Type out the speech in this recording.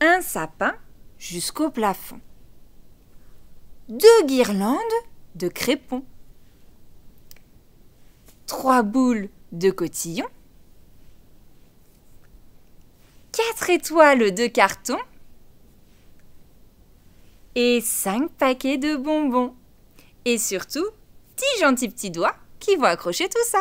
un sapin jusqu'au plafond. Deux guirlandes de crépons. Trois boules de cotillon. Quatre étoiles de carton. Et cinq paquets de bonbons. Et surtout, dix gentils petits doigts qui vont accrocher tout ça.